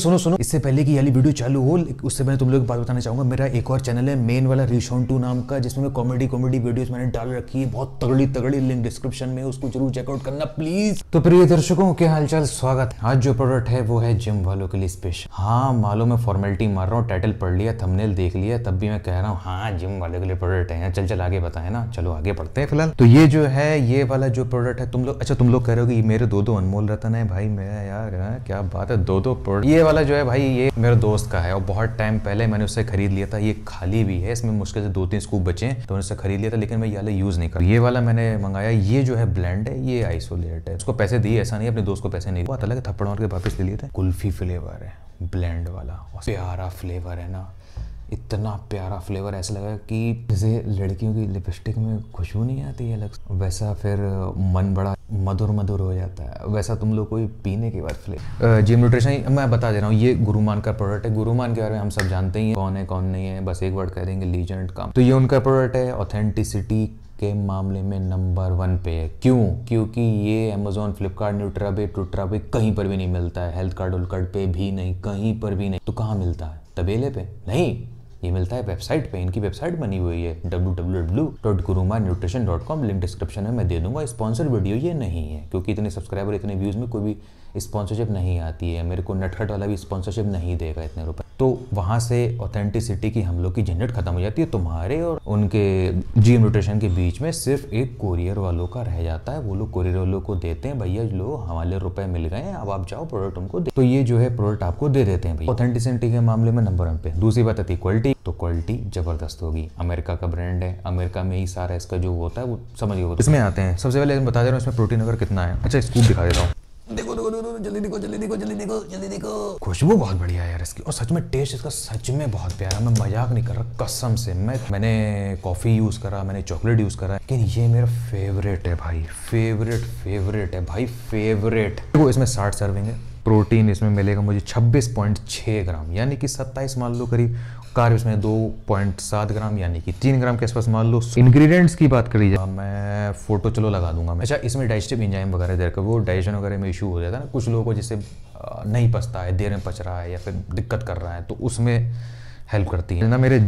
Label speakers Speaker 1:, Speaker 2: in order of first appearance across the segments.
Speaker 1: सुनो सुनो इससे पहले कि वाली वीडियो चालू हो उससे पहले तुम लोग एक बात बताना चाहूंगा मेरा एक और चैनल है मेन वाला रिशोन टू नाम का जिसमें मैं कॉमेडी कॉमेडी वीडियोस मैंने डाल रखी है बहुत तगड़ी तगड़ी लिंक डिस्क्रिप्शन में उसको जरूर चेकआउट करना प्लीज तो प्रिय दर्शकों के हालचाल स्वागत है आज जो प्रोडक्ट है वो है जिम वालों के लिए स्पेशल हाँ मालूम मैं फॉर्मेलिटी मार रहा हूँ टाइटल पढ़ लिया थमनेल देख लिया तब भी मैं कह रहा हूँ हाँ जिम वाले के लिए प्रोडक्ट है चल चल आगे बताए ना चलो आगे पढ़ते हैं फिलहाल तो ये जो है ये वाला जो प्रोडक्ट है तुम लोग अच्छा तुम लोग कह रहे हो कि मेरे दो दो अनमोल रतन है भाई मैं यार हाँ, क्या बात है दो दो प्रोडक्ट ये वाला जो है भाई ये मेरे दोस्त का है और बहुत टाइम पहले मैंने उसे खरीद लिया था ये खाली भी है इसमें मुश्किल से दो तीन स्कूप बचे हैं तो उनसे खरीद लिया था लेकिन मैं ये वाला यूज़ नहीं कर ये वाला मैंने मंगाया ये जो है ब्लेंड है ये आइसोलेट है उसको पैसे दिए ऐसा नहीं अपने दोस्त को पैसे नहीं बहुत अलग थप्पड़ मार के वापस ले लिए थे कुल्फी फ्लेवर है ब्लेंड वाला प्यारा फ्लेवर है ना इतना प्यारा फ्लेवर ऐसा लगा कि जैसे लड़कियों की लिपस्टिक में खुशबू नहीं आती है अलग वैसा फिर मन बड़ा मधुर मधुर हो जाता है वैसा तुम लोग कोई पीने के बाद फ्लेवर जिम न्यूट्रिशन मैं बता दे रहा हूँ ये गुरुमान का प्रोडक्ट है गुरुमान के बारे में हम सब जानते ही हैं कौन है कौन नहीं है बस एक वर्ड कह देंगे लीजेंड काम तो ये उनका प्रोडक्ट है ऑथेंटिसिटी के मामले में नंबर वन पे है क्यों क्योंकि ये अमेजोन फ्लिपकार्ट न्यूट्राबे टूट्राबे कहीं पर भी नहीं मिलता है हेल्थ कार्ड उल्ड पे भी नहीं कहीं पर भी नहीं तो कहाँ मिलता है तबेले पे नहीं ये मिलता है वेबसाइट पे इनकी वेबसाइट बनी हुई है www.gurumanutrition.com लिंक डिस्क्रिप्शन में मैं दे दूंगा स्पॉन्सर वीडियो ये नहीं है क्योंकि इतने सब्सक्राइबर इतने व्यूज़ में कोई भी स्पॉन्सरशिप नहीं आती है मेरे को नटखट वाला भी स्पॉन्सरशिप नहीं देगा इतने रुपए तो वहाँ से ऑथेंटिसिटी की हम लोग की झंझट खत्म हो जाती है तुम्हारे और उनके जी न्यूट्रिशन के बीच में सिर्फ एक कोरियर वालों का रह जाता है वो लोग कोरियर वालों को देते हैं भैया लो हमारे रुपए मिल गए हैं अब आप जाओ प्रोडक्ट उनको दे तो ये जो है प्रोडक्ट आपको दे देते हैं भैया ऑथेंटिसिटी के मामले में नंबर वन पे दूसरी बात आती है क्वालिटी से तो क्वालिटी जबरदस्त होगी अमेरिका का ब्रांड है अमेरिका में ही सारा इसका जो होता है वो समझ है इसमें आते हैं सबसे पहले बता दे रहा हूँ इसमें प्रोटीन अगर कितना है अच्छा स्कूप दिखा देता हूँ देखो देखो देखो जल्दी देखो जल्दी देखो जल्दी देखो जल्दी देखो खुशबू बहुत बढ़िया है यार इसकी और सच में टेस्ट इसका सच में बहुत प्यारा मैं मजाक नहीं कर रहा कसम से मैं मैंने कॉफी यूज करा मैंने चॉकलेट यूज करा लेकिन ये मेरा फेवरेट है भाई फेवरेट फेवरेट है भाई फेवरेट देखो इसमें साठ सर्विंग है प्रोटीन इसमें मिलेगा मुझे 26.6 ग्राम यानी कि 27 मान लो करीब कार्ब इसमें 2.7 ग्राम यानी कि 3 ग्राम के आसपास मान लो इंग्रेडिएंट्स की बात करी जाए मैं फोटो चलो लगा दूंगा अच्छा इसमें डाइजेस्टिव इंजाइम वगैरह देर वो डाइजेशन वगैरह में इशू हो जाता है ना कुछ लोगों को जिससे नहीं पचता है देर में पच रहा है या फिर दिक्कत कर रहा है तो उसमें हेल्प करती है ना मेरे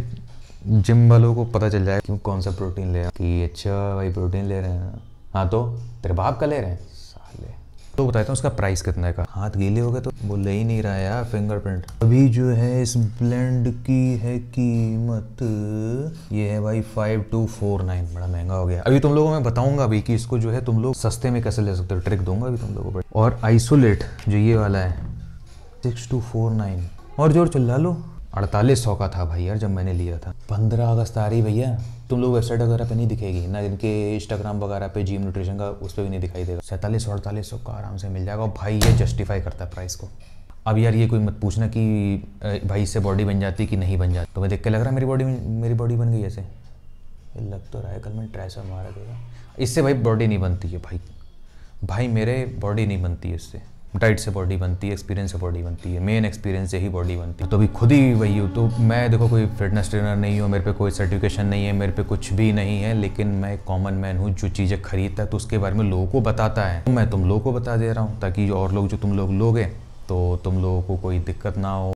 Speaker 1: जिम वालों को पता चल जाए कि कौन सा प्रोटीन ले रहा कि अच्छा भाई प्रोटीन ले रहे हैं हाँ तो तेरे बाप का ले रहे हैं साले तो बताता हूँ उसका प्राइस कितना है का हाथ गीले हो गए तो वो ले ही नहीं रहा है यार फिंगरप्रिंट अभी जो है इस ब्लेंड की है कीमत ये है भाई फाइव टू फोर नाइन बड़ा महंगा हो गया अभी तुम लोगों मैं बताऊंगा अभी कि इसको जो है तुम लोग सस्ते में कैसे ले सकते हो ट्रिक दूंगा अभी तुम लोगों पर और आइसोलेट जो ये वाला है सिक्स टू फोर नाइन और जोर चिल्ला लो अड़तालीस सौ का था भाई यार जब मैंने लिया था पंद्रह अगस्त आ रही भैया तुम लोग वेबसाइट वगैरह पे नहीं दिखेगी ना इनके इंस्टाग्राम वगैरह पे जीम न्यूट्रिशन का उस पर भी नहीं दिखाई देगा सैंतालीस सौ अड़तालीस सौ का आराम से मिल जाएगा और भाई ये जस्टिफाई करता है प्राइस को अब यार ये कोई मत पूछना कि भाई इससे बॉडी बन जाती कि नहीं बन जाती तो मैं देख के लग रहा है मेरी बॉडी मेरी बॉडी बन गई ऐसे लग तो रहा है कल मैंने ट्रैसा मारा देगा इससे भाई बॉडी नहीं बनती है भाई भाई मेरे बॉडी नहीं बनती है इससे डाइट से बॉडी बनती है एक्सपीरियंस से बॉडी बनती है मेन एक्सपीरियंस से ही बॉडी बनती है तो अभी खुद ही वही हूँ तो मैं देखो कोई फिटनेस ट्रेनर नहीं हूँ मेरे पे कोई सर्टिफिकेशन नहीं है मेरे पे कुछ भी नहीं है लेकिन मैं कॉमन मैन हूँ जो चीज़ें खरीदता है तो उसके बारे में लोगों को बताता है तो मैं तुम लोगों को बता दे रहा हूँ ताकि और लोग जो तुम लोग लोगे तो तुम लोगों को कोई दिक्कत ना हो